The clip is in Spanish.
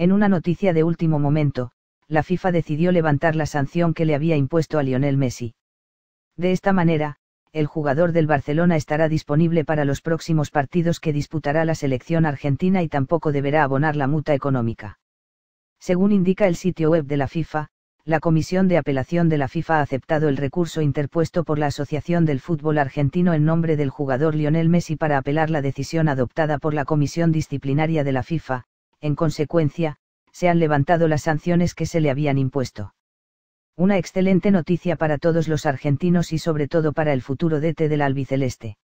En una noticia de último momento, la FIFA decidió levantar la sanción que le había impuesto a Lionel Messi. De esta manera, el jugador del Barcelona estará disponible para los próximos partidos que disputará la selección argentina y tampoco deberá abonar la muta económica. Según indica el sitio web de la FIFA, la Comisión de Apelación de la FIFA ha aceptado el recurso interpuesto por la Asociación del Fútbol Argentino en nombre del jugador Lionel Messi para apelar la decisión adoptada por la Comisión Disciplinaria de la FIFA, en consecuencia, se han levantado las sanciones que se le habían impuesto. Una excelente noticia para todos los argentinos y sobre todo para el futuro DT del albiceleste.